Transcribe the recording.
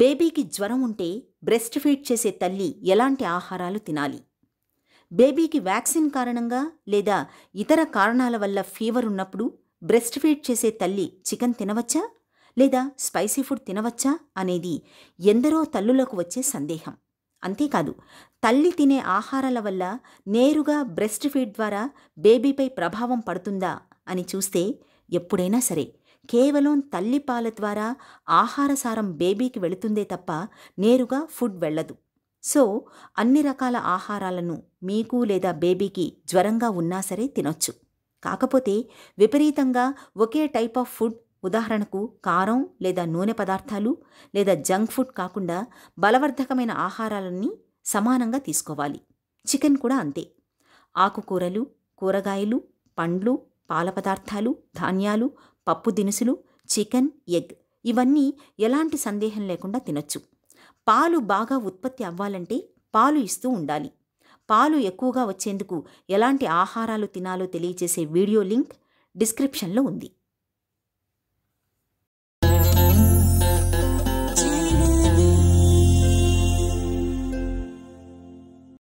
బేబీకి జ్వరం ఉంటే బ్రెస్ట్ ఫీడ్ చేసే తల్లి ఎలాంటి ఆహారాలు తినాలి బేబీకి వ్యాక్సిన్ కారణంగా లేదా ఇతర కారణాల వల్ల ఫీవర్ ఉన్నప్పుడు బ్రెస్ట్ ఫీడ్ చేసే తల్లి చికెన్ తినవచ్చా లేదా స్పైసీ ఫుడ్ తినవచ్చా అనేది ఎందరో తల్లులకు వచ్చే సందేహం అంతేకాదు తల్లి తినే ఆహారాల వల్ల నేరుగా బ్రెస్ట్ ఫీడ్ ద్వారా బేబీపై ప్రభావం పడుతుందా అని చూస్తే ఎప్పుడైనా సరే కేవలం తల్లిపాల ద్వారా ఆహారసారం బేబీకి వెళుతుందే తప్ప నేరుగా ఫుడ్ వెళ్ళదు సో అన్ని రకాల ఆహారాలను మీకు లేదా బేబీకి జ్వరంగా ఉన్నా సరే తినొచ్చు కాకపోతే విపరీతంగా ఒకే టైప్ ఆఫ్ ఫుడ్ ఉదాహరణకు కారం లేదా నూనె పదార్థాలు లేదా జంక్ ఫుడ్ కాకుండా బలవర్ధకమైన ఆహారాలన్నీ సమానంగా తీసుకోవాలి చికెన్ కూడా అంతే ఆకుకూరలు కూరగాయలు పండ్లు పాల పదార్థాలు ధాన్యాలు పప్పు దినుసులు చికెన్ ఎగ్ ఇవన్నీ ఎలాంటి సందేహం లేకుండా తినొచ్చు పాలు బాగా ఉత్పత్తి అవ్వాలంటే పాలు ఇస్తూ ఉండాలి పాలు ఎక్కువగా వచ్చేందుకు ఎలాంటి ఆహారాలు తినాలో తెలియజేసే వీడియో లింక్ డిస్క్రిప్షన్లో ఉంది